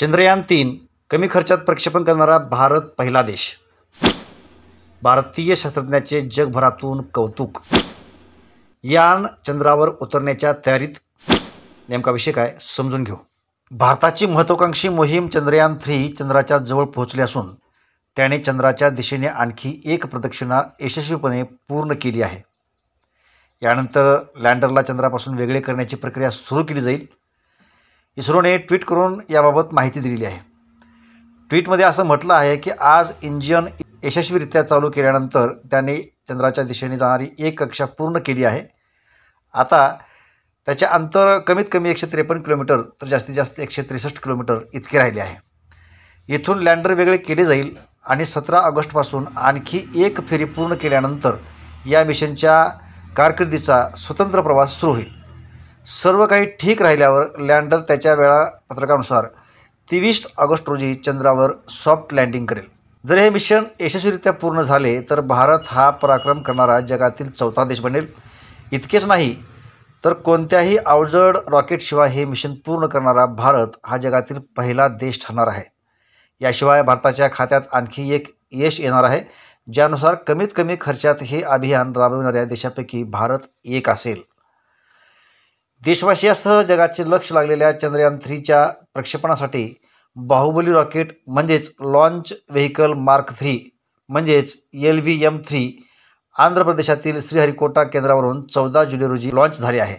चंद्रयान तीन कमी खर्चात प्रक्षेपण करणारा भारत पहिला देश भारतीय शास्त्रज्ञाचे जगभरातून कौतुक यान चंद्रावर उतरण्याच्या तयारीत नेमका विषय काय समजून घेऊ भारताची महत्त्वाकांक्षी मोहीम चंद्रयान थ्री चंद्राच्या जवळ पोहोचली असून त्याने चंद्राच्या दिशेने आणखी एक प्रदक्षिणा यशस्वीपणे पूर्ण केली आहे यानंतर लँडरला चंद्रापासून वेगळे करण्याची प्रक्रिया सुरू केली जाईल इस्रोने ट्विट करून याबाबत माहिती दिलेली आहे ट्विटमध्ये असं म्हटलं आहे की आज इंजिन यशस्वीरित्या चालू केल्यानंतर त्याने चंद्राच्या दिशेने जाणारी एक कक्षा पूर्ण केली आहे आता त्याचे अंतर कमीत कमी एकशे त्रेपन्न किलोमीटर तर जास्तीत जास्त एकशे त्रेसष्ट किलोमीटर इतके राहिले आहे येथून लँडर वेगळे केले जाईल आणि सतरा ऑगस्टपासून आणखी एक फेरी पूर्ण केल्यानंतर या मिशनच्या कारकिर्दीचा स्वतंत्र प्रवास सुरू होईल सर्व काही ठीक राहिल्यावर लँडर त्याच्या वेळापत्रकानुसार तेवीस ऑगस्ट रोजी चंद्रावर सॉफ्ट लँडिंग करेल जर हे मिशन यशस्वीरित्या पूर्ण झाले तर भारत हा पराक्रम करणारा जगातील चौथा देश बनेल इतकेच नाही तर कोणत्याही अवजड रॉकेटशिवाय हे मिशन पूर्ण करणारा भारत हा जगातील पहिला देश ठरणार आहे याशिवाय भारताच्या खात्यात आणखी एक यश येणार आहे ज्यानुसार कमीत कमी खर्चात हे अभियान राबविणाऱ्या देशापैकी भारत एक असेल देशवासियासह जगाचे लक्ष लागलेल्या चंद्रयान थ्रीच्या प्रक्षेपणासाठी बाहुबली रॉकेट म्हणजेच लॉन्च व्हेकल मार्क थ्री म्हणजेच L V M three Andhra प्रदेशातील श्रीहरिकोटा केंद्रावरून चौदा जुलै रोजी लॉन्च झाले आहे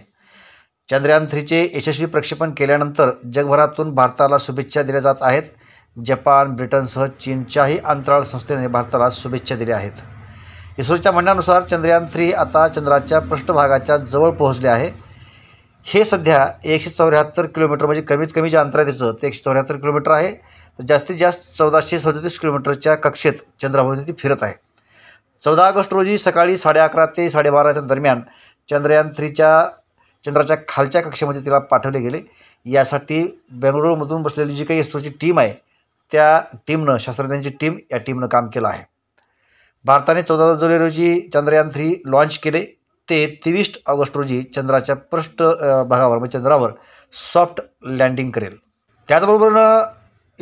चंद्रयान थ्रीचे यशस्वी प्रक्षेपण केल्यानंतर जगभरातून भारताला शुभेच्छा दिल्या जात आहेत जपान ब्रिटनसह चीनच्याही अंतराळ संस्थेने भारताला शुभेच्छा दिल्या आहेत इस्रोच्या म्हणण्यानुसार चंद्रयान थ्री आता चंद्राच्या पृष्ठभागाच्या जवळ पोहोचले आहे हे सध्या एकशे चौऱ्याहत्तर किलोमीटर म्हणजे कमीत कमी जे अंतर आहे त्याचं ते एकशे चौऱ्याहत्तर किलोमीटर आहे तर जास्तीत जास्त चौदाशे सदतीस किलोमीटरच्या कक्षेत चंद्राभोवती ती फिरत आहे चौदा ऑगस्ट रोजी सकाळी साडे अकरा ते साडेबाराच्या दरम्यान चंद्रयान थ्रीच्या चंद्राच्या खालच्या कक्षेमध्ये तिला पाठवले गेले यासाठी बेंगळुरूमधून बसलेली जी काही इस्रोची टीम आहे त्या टीमनं शास्त्रज्ञांची टीम या टीमनं काम केलं आहे भारताने चौदा जुलै रोजी चंद्रयान थ्री लॉन्च केले ते तेवीस ऑगस्ट रोजी चंद्राच्या पृष्ठ भागावर म्हणजे चंद्रावर सॉफ्ट लँडिंग करेल त्याचबरोबरनं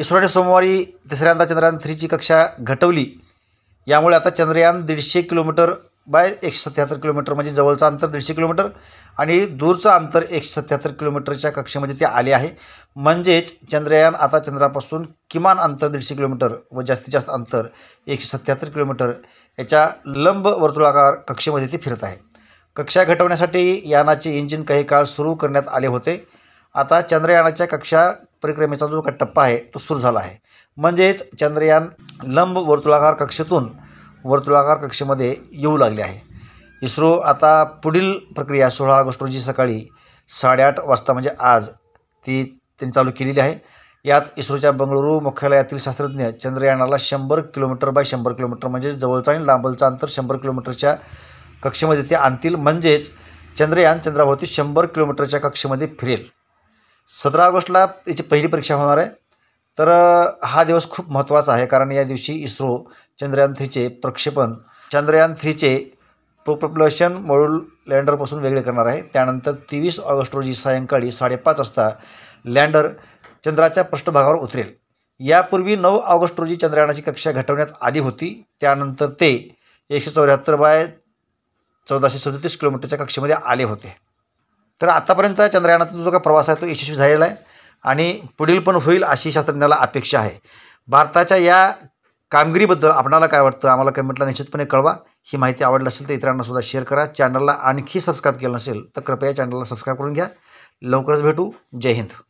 इस्रोने सोमवारी तिसऱ्यांदा चंद्रयान थ्रीची कक्षा घटवली यामुळे आता चंद्रयान दीडशे किलोमीटर बाय एकशे सत्याहत्तर किलोमीटर म्हणजे जवळचं अंतर दीडशे किलोमीटर आणि दूरचं अंतर एकशे सत्याहत्तर किलोमीटरच्या कक्षेमध्ये ते आले आहे म्हणजेच चंद्रयान आता चंद्रापासून किमान अंतर दीडशे किलोमीटर व जास्तीत जास्त अंतर एकशे सत्याहत्तर किलोमीटर याच्या लंब वर्तुळाकार कक्षेमध्ये ते फिरत आहे कक्षा घटवण्यासाठी यानाचे इंजिन काही काळ सुरू करण्यात आले होते आता चंद्रयानाच्या कक्षा परिक्रमेचा जो काही टप्पा आहे तो सुरू झाला आहे म्हणजेच चंद्रयान लंब वर्तुळाकार कक्षेतून वर्तुळाकार कक्षेमध्ये येऊ लागले आहे इस्रो आता पुढील प्रक्रिया सोळा ऑगस्ट रोजी सकाळी साडेआठ वाजता म्हणजे आज ती त्यांनी चालू केलेली आहे यात इस्रोच्या बंगळुरू मुख्यालयातील शास्त्रज्ञ चंद्रयानाला शंभर किलोमीटर बाय शंभर किलोमीटर म्हणजे जवळचा आणि लांबलचा अंतर शंभर किलोमीटरच्या कक्षेमध्ये ते आणतील म्हणजेच चंद्रयान चंद्राभोवती शंभर किलोमीटरच्या कक्षेमध्ये फिरेल सतरा ऑगस्टला याची पहिली परीक्षा होणार आहे तर हा दिवस खूप महत्त्वाचा आहे कारण या दिवशी इस्रो चंद्रयान थ्रीचे प्रक्षेपण चंद्रयान थ्रीचे प्रोपप्लशन मॉड्यूल लँडरपासून वेगळे करणार आहे त्यानंतर तेवीस ऑगस्ट रोजी सायंकाळी साडेपाच वाजता लँडर चंद्राच्या पृष्ठभागावर उतरेल यापूर्वी नऊ ऑगस्ट रोजी चंद्रयानाची कक्षा घटवण्यात आली होती त्यानंतर ते एकशे चौऱ्याहत्तर बाय चौदाशे सदतीस किलोमीटरच्या कक्षेमध्ये आले होते तर आत्तापर्यंतचा चंद्रयानाचा जो का प्रवास आहे तो यशस्वी झालेला आहे आणि पुढील पण होईल अशी शास्त्रज्ञाला अपेक्षा आहे भारताच्या या कामगिरीबद्दल आपणाला काय वाटतं आम्हाला कमेंटला निश्चितपणे कळवा ही माहिती आवडली असेल तर इतरांनासुद्धा शेअर करा चॅनलला आणखी सबस्क्राईब केलं नसेल तर कृपया चॅनलला सबस्क्राईब करून घ्या लवकरच भेटू जय हिंद